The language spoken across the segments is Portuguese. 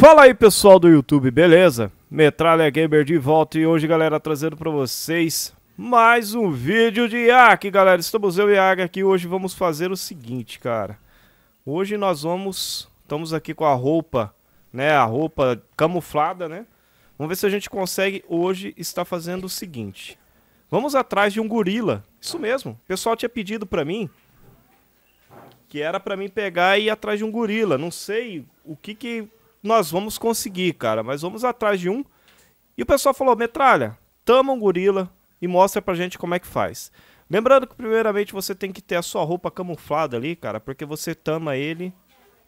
Fala aí pessoal do YouTube, beleza? Metralha Gamer de volta e hoje galera trazendo para vocês mais um vídeo de AK galera, estamos eu e AK aqui hoje vamos fazer o seguinte cara Hoje nós vamos, estamos aqui com a roupa, né, a roupa camuflada né Vamos ver se a gente consegue hoje estar fazendo o seguinte Vamos atrás de um gorila, isso mesmo, o pessoal tinha pedido para mim que era para mim pegar e ir atrás de um gorila. Não sei o que que nós vamos conseguir, cara, mas vamos atrás de um. E o pessoal falou: metralha, tama um gorila e mostra pra gente como é que faz. Lembrando que, primeiramente, você tem que ter a sua roupa camuflada ali, cara, porque você tama ele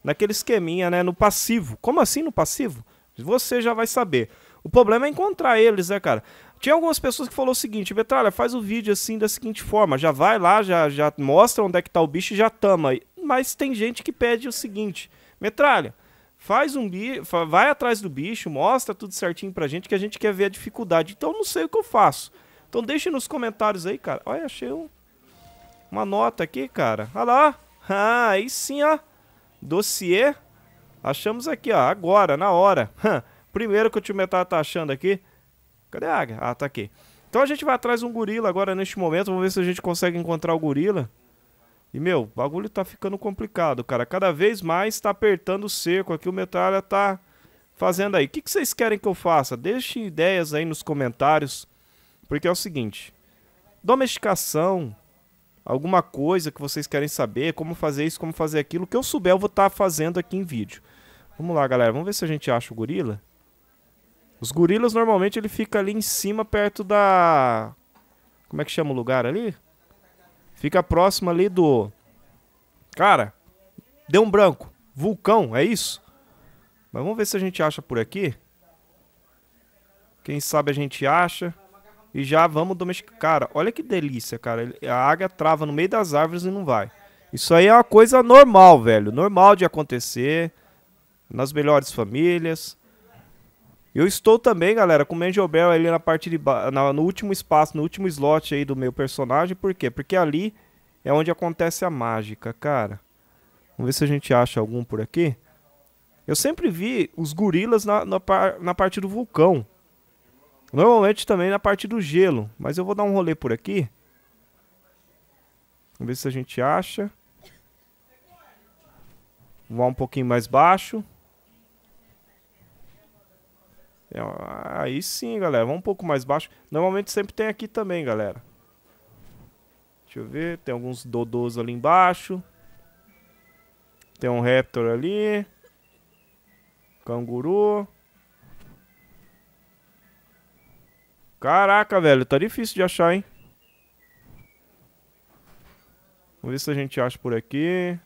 naquele esqueminha, né? No passivo. Como assim no passivo? Você já vai saber. O problema é encontrar eles, né, cara? Tinha algumas pessoas que falou o seguinte, Betralha, faz o vídeo assim da seguinte forma, já vai lá, já, já mostra onde é que tá o bicho e já tama. Mas tem gente que pede o seguinte, Metralha, Faz um bicho, vai atrás do bicho, mostra tudo certinho pra gente que a gente quer ver a dificuldade. Então não sei o que eu faço. Então deixe nos comentários aí, cara. Olha, achei um, uma nota aqui, cara. Olha lá. Ah, aí sim, ó. Dossiê. Achamos aqui, ó. Agora, na hora. Primeiro que o time Metal tá achando aqui. Cadê a águia? Ah, tá aqui. Então a gente vai atrás de um gorila agora neste momento. Vamos ver se a gente consegue encontrar o gorila. E, meu, o bagulho tá ficando complicado, cara. Cada vez mais tá apertando o cerco aqui, o Metralha tá fazendo aí. O que, vocês querem que eu faça? Deixem ideias aí nos comentários, porque é o seguinte: domesticação, alguma coisa que vocês querem saber, como fazer isso, como fazer aquilo, que eu souber eu vou estar tá fazendo aqui em vídeo. Vamos lá, galera, vamos ver se a gente acha o gorila. Os gorilas normalmente ele fica ali em cima perto da como é que chama o lugar ali? Fica próximo ali do. Cara, deu um branco. Vulcão, é isso? Mas vamos ver se a gente acha por aqui. Quem sabe a gente acha. E já vamos domesticar. Cara, olha que delícia, cara. A águia trava no meio das árvores e não vai. Isso aí é uma coisa normal, velho. Normal de acontecer. Nas melhores famílias. Eu estou também, galera, com o Angel Bell ali na parte de na, no último espaço, no último slot aí do meu personagem. Por quê? Porque ali é onde acontece a mágica, cara. Vamos ver se a gente acha algum por aqui. Eu sempre vi os gorilas na, na, na parte do vulcão. Normalmente também na parte do gelo. Mas eu vou dar um rolê por aqui. Vamos ver se a gente acha. Vamos um pouquinho mais baixo. É, aí sim, galera. Vamos um pouco mais baixo. Normalmente sempre tem aqui também, galera. Deixa eu ver. Tem alguns dodôs ali embaixo. Tem um raptor ali. Canguru. Caraca, velho. Tá difícil de achar, hein? Vamos ver se a gente acha por aqui.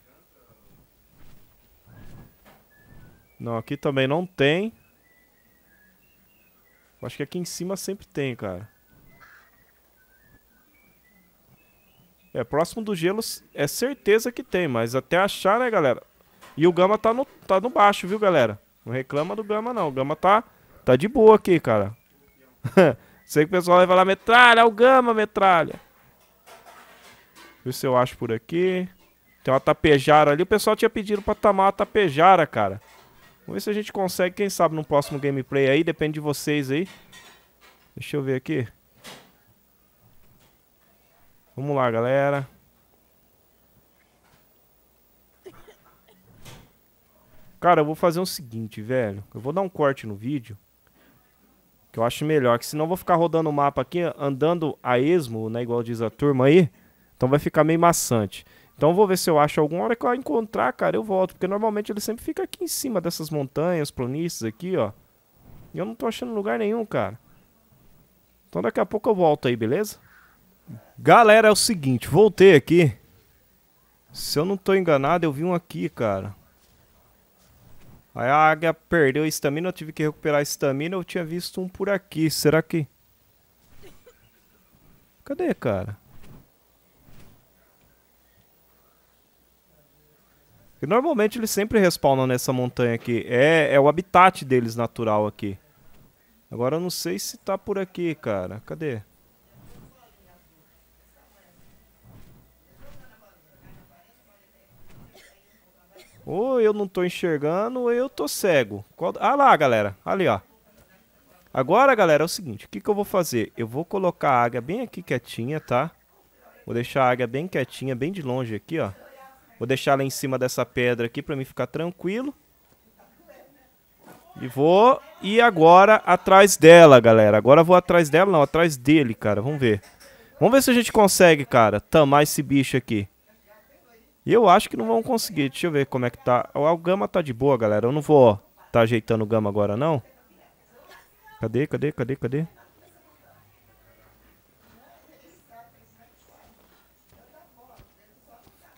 Não, aqui também não tem. Tem. Acho que aqui em cima sempre tem, cara. É, próximo do gelo é certeza que tem, mas até achar, né, galera? E o Gama tá no, tá no baixo, viu, galera? Não reclama do Gama, não. O Gama tá, tá de boa aqui, cara. Sei que o pessoal vai falar, metralha, o Gama, metralha. ver se eu acho por aqui. Tem uma tapejara ali. O pessoal tinha pedido pra tomar uma tapejara, cara. Vamos ver se a gente consegue, quem sabe, no próximo gameplay aí. Depende de vocês aí. Deixa eu ver aqui. Vamos lá, galera. Cara, eu vou fazer o seguinte, velho. Eu vou dar um corte no vídeo. Que eu acho melhor. Que senão eu vou ficar rodando o mapa aqui, andando a esmo, né? Igual diz a turma aí. Então vai ficar meio maçante. Então vou ver se eu acho alguma hora que eu ah, encontrar, cara, eu volto. Porque normalmente ele sempre fica aqui em cima dessas montanhas, planícies aqui, ó. E eu não tô achando lugar nenhum, cara. Então daqui a pouco eu volto aí, beleza? Galera, é o seguinte, voltei aqui. Se eu não tô enganado, eu vi um aqui, cara. Aí a águia perdeu a estamina, eu tive que recuperar a estamina. Eu tinha visto um por aqui, será que... Cadê, cara? E normalmente eles sempre respawnam nessa montanha aqui. É, é o habitat deles natural aqui. Agora eu não sei se tá por aqui, cara. Cadê? Ou eu não tô enxergando, ou eu tô cego. Qual... Ah lá, galera. Ali, ó. Agora, galera, é o seguinte. O que, que eu vou fazer? Eu vou colocar a águia bem aqui quietinha, tá? Vou deixar a águia bem quietinha, bem de longe aqui, ó. Vou deixar ela em cima dessa pedra aqui para mim ficar tranquilo. E vou. E agora atrás dela, galera. Agora vou atrás dela, não, atrás dele, cara. Vamos ver. Vamos ver se a gente consegue, cara, tamar esse bicho aqui. E eu acho que não vão conseguir. Deixa eu ver como é que tá. O Gama tá de boa, galera. Eu não vou tá ajeitando o Gama agora, não. Cadê, cadê, cadê, cadê?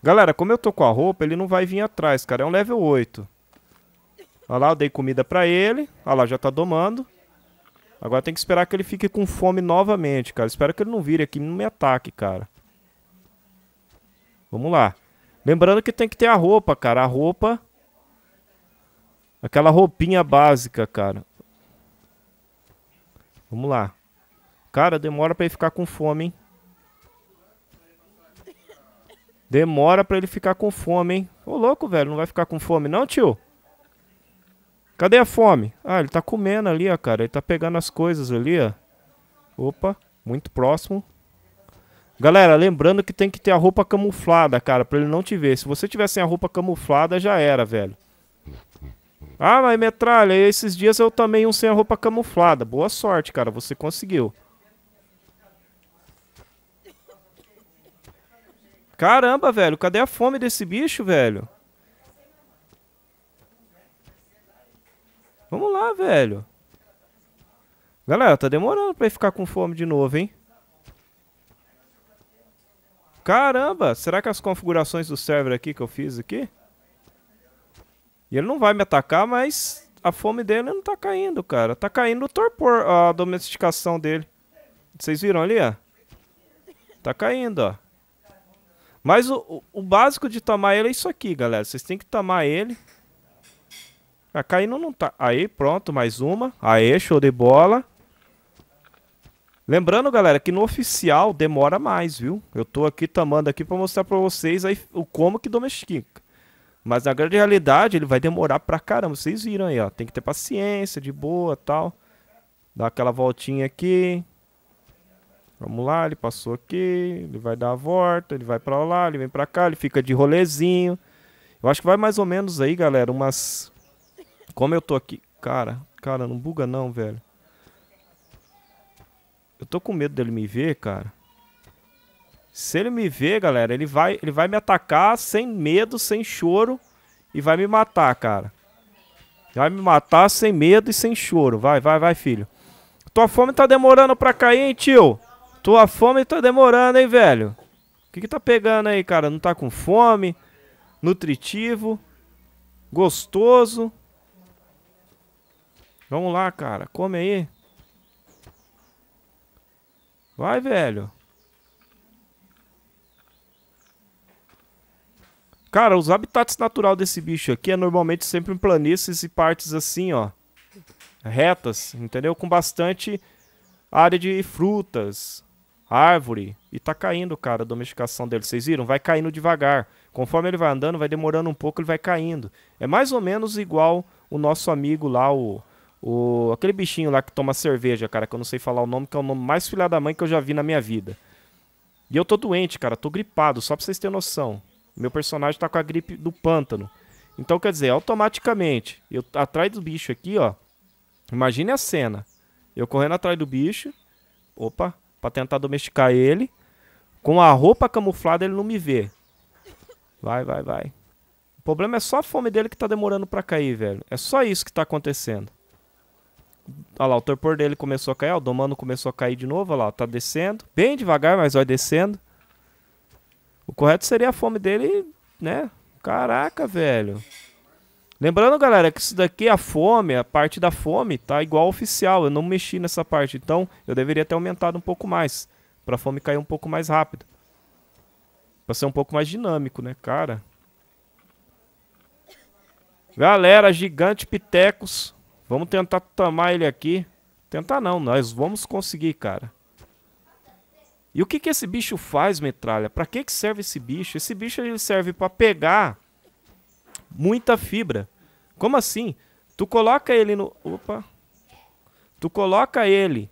Galera, como eu tô com a roupa, ele não vai vir atrás, cara. É um level 8. Olha lá, eu dei comida pra ele. Olha lá, já tá domando. Agora tem que esperar que ele fique com fome novamente, cara. Espero que ele não vire aqui e não me ataque, cara. Vamos lá. Lembrando que tem que ter a roupa, cara. A roupa... Aquela roupinha básica, cara. Vamos lá. Cara, demora pra ele ficar com fome, hein? Demora para ele ficar com fome, hein? Ô louco, velho, não vai ficar com fome não, tio? Cadê a fome? Ah, ele tá comendo ali, ó, cara. Ele tá pegando as coisas ali, ó. Opa, muito próximo. Galera, lembrando que tem que ter a roupa camuflada, cara, pra ele não te ver. Se você tiver sem a roupa camuflada, já era, velho. Ah, mas metralha, esses dias eu tomei um sem a roupa camuflada. Boa sorte, cara, você conseguiu. Caramba, velho, cadê a fome desse bicho, velho? Vamos lá, velho. Galera, tá demorando pra ele ficar com fome de novo, hein? Caramba, será que as configurações do server aqui que eu fiz aqui? E ele não vai me atacar, mas a fome dele não tá caindo, cara. Tá caindo o torpor, a domesticação dele. Vocês viram ali, ó? Tá caindo, ó. Mas o, o, básico de tomar ele é isso aqui, galera. Vocês têm que tomar ele. A ah, caindo não tá. Aí, pronto, mais uma. Aí show de bola. Lembrando, galera, que no oficial demora mais, viu? Eu tô aqui tomando aqui para mostrar para vocês aí o como que domestica. Mas na grande realidade ele vai demorar pra caramba, vocês viram aí, ó. Tem que ter paciência, de boa, tal. Dá aquela voltinha aqui. Vamos lá, ele passou aqui, ele vai dar a volta, ele vai para lá, ele vem para cá, ele fica de rolezinho. Eu acho que vai mais ou menos aí, galera, umas Como eu tô aqui, cara, cara, não buga não, velho. Eu tô com medo dele me ver, cara. Se ele me ver, galera, ele vai, ele vai me atacar sem medo, sem choro e vai me matar, cara. Vai me matar sem medo e sem choro. Vai, vai, vai, filho. Tua fome tá demorando pra cair, hein, tio? Tua fome tá demorando, hein, velho? O que que tá pegando aí, cara? Não tá com fome? Nutritivo? Gostoso? Vamos lá, cara. Come aí. Vai, velho. Cara, os habitats natural desse bicho aqui é normalmente sempre em planícies e partes assim, ó. Retas, entendeu? Com bastante área de frutas, árvore e tá caindo, cara, a domesticação dele. Vocês viram? Vai caindo devagar. Conforme ele vai andando, vai demorando um pouco, ele vai caindo. É mais ou menos igual o nosso amigo lá, o, o aquele bichinho lá que toma cerveja, cara, que eu não sei falar o nome, que é o nome mais filha da mãe que eu já vi na minha vida. E eu tô doente, cara, tô gripado, só pra vocês terem noção. Meu personagem tá com a gripe do pântano. Então, quer dizer, automaticamente, eu atrás do bicho aqui, ó. Imagine a cena. Eu correndo atrás do bicho. Opa, para tentar domesticar ele. Com a roupa camuflada ele não me vê. Vai, vai, vai. O problema é só a fome dele que tá demorando para cair, velho. É só isso que tá acontecendo. Olha lá, o torpor dele começou a cair. Ó, o domano começou a cair de novo. Olha lá, tá descendo. Bem devagar, mas vai descendo. O correto seria a fome dele, né? Caraca, velho. Lembrando, galera, que isso daqui é a fome, a parte da fome, tá igual oficial. Eu não mexi nessa parte, então eu deveria ter aumentado um pouco mais. Pra fome cair um pouco mais rápido. Pra ser um pouco mais dinâmico, né, cara? Galera, gigante Pitecos. Vamos tentar tomar ele aqui. Tentar não, nós vamos conseguir, cara. E o que, que esse bicho faz, metralha? Pra que, que serve esse bicho? Esse bicho ele serve pra pegar muita fibra. Como assim? Tu coloca ele no. Opa! Tu coloca ele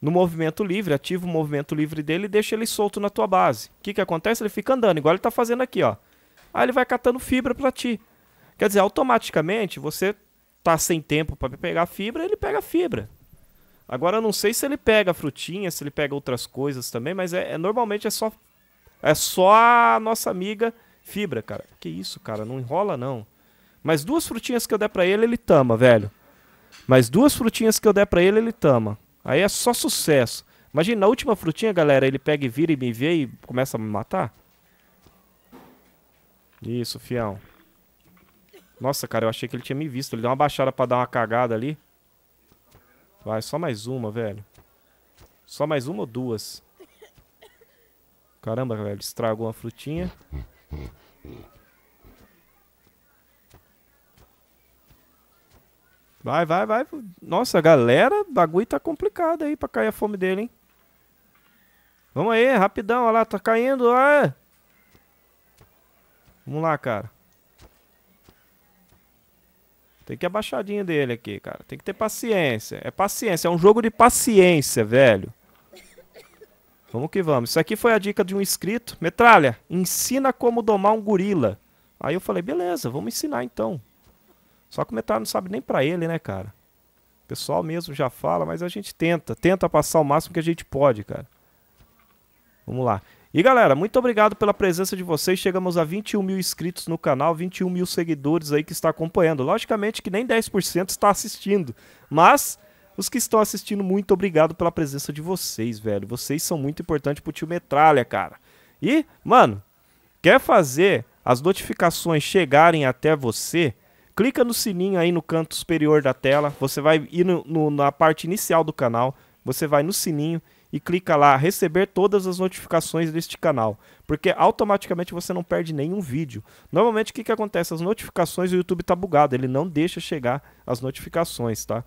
no movimento livre, ativa o movimento livre dele e deixa ele solto na tua base. O que, que acontece? Ele fica andando, igual ele está fazendo aqui, ó. Aí ele vai catando fibra para ti. Quer dizer, automaticamente você tá sem tempo para pegar fibra, ele pega fibra. Agora eu não sei se ele pega frutinha, se ele pega outras coisas também, mas é, é normalmente é só é só a nossa amiga Fibra, cara. Que isso, cara, não enrola não. Mas duas frutinhas que eu der para ele, ele tama, velho. Mas duas frutinhas que eu der para ele, ele tama. Aí é só sucesso. Imagina, na última frutinha, galera, ele pega e vira e me vê e começa a me matar. Isso, fião. Nossa, cara, eu achei que ele tinha me visto. Ele deu uma baixada pra dar uma cagada ali. Vai, só mais uma, velho. Só mais uma ou duas? Caramba, velho, estragou uma frutinha. Vai, vai, vai. Nossa, galera, o bagulho tá complicado aí pra cair a fome dele, hein? Vamos aí, rapidão, olha lá, tá caindo. Olha. Vamos lá, cara. Tem que abaixadinha dele aqui, cara. Tem que ter paciência. É paciência, é um jogo de paciência, velho. Vamos que vamos. Isso aqui foi a dica de um inscrito. Metralha, ensina como domar um gorila. Aí eu falei, beleza, vamos ensinar então. Só que o Metralha não sabe nem para ele, né, cara? O pessoal mesmo já fala, mas a gente tenta. Tenta passar o máximo que a gente pode, cara. Vamos lá. E galera, muito obrigado pela presença de vocês. Chegamos a 21 mil inscritos no canal, 21 mil seguidores aí que está acompanhando. Logicamente que nem 10% está assistindo, mas os que estão assistindo, muito obrigado pela presença de vocês, velho. Vocês são muito importantes pro tio Metralha, cara. E, mano, quer fazer as notificações chegarem até você? Clica no sininho aí no canto superior da tela. Você vai ir no, no, na parte inicial do canal. Você vai no sininho e clica lá receber todas as notificações deste canal, porque automaticamente você não perde nenhum vídeo. Normalmente o que, que acontece? As notificações o YouTube tá bugado, ele não deixa chegar as notificações, tá?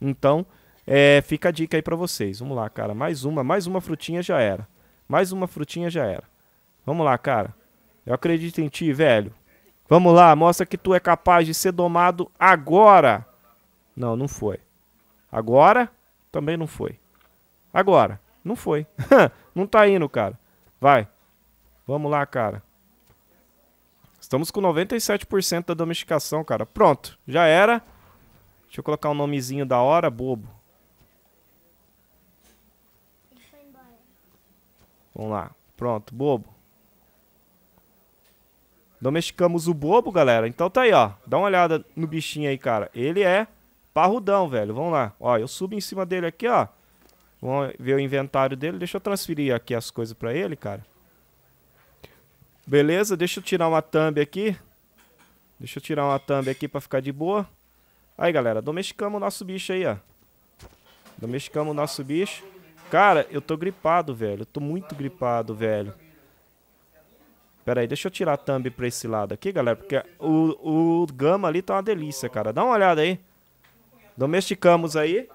Então, é, fica a dica aí para vocês. Vamos lá, cara. Mais uma, mais uma frutinha já era. Mais uma frutinha já era. Vamos lá, cara. Eu acredito em ti, velho. Vamos lá, mostra que tu é capaz de ser domado agora. Não, não foi. Agora? Também não foi. Agora? Não foi. não tá indo, cara. Vai. Vamos lá, cara. Estamos com 97% da domesticação, cara. Pronto, já era. Deixa eu colocar um nomezinho da hora, bobo. Vamos lá. Pronto, bobo. Domesticamos o bobo, galera. Então tá aí, ó. Dá uma olhada no bichinho aí, cara. Ele é parrudão, velho. Vamos lá. Ó, eu subo em cima dele aqui, ó. Vamos ver o inventário dele. Deixa eu transferir aqui as coisas pra ele, cara. Beleza, deixa eu tirar uma thumb aqui. Deixa eu tirar uma thumb aqui pra ficar de boa. Aí, galera, domesticamos o nosso bicho aí, ó. Domesticamos o nosso bicho. Cara, eu tô gripado, velho. Eu tô muito gripado, velho. Pera aí, deixa eu tirar a thumb pra esse lado aqui, galera. Porque o, o gama ali tá uma delícia, cara. Dá uma olhada aí. Domesticamos aí.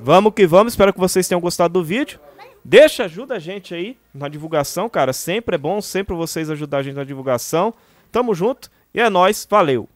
Vamos que vamos. Espero que vocês tenham gostado do vídeo. Deixa, ajuda a gente aí na divulgação, cara. Sempre é bom, sempre vocês ajudar a gente na divulgação. Tamo junto. E é nós, valeu!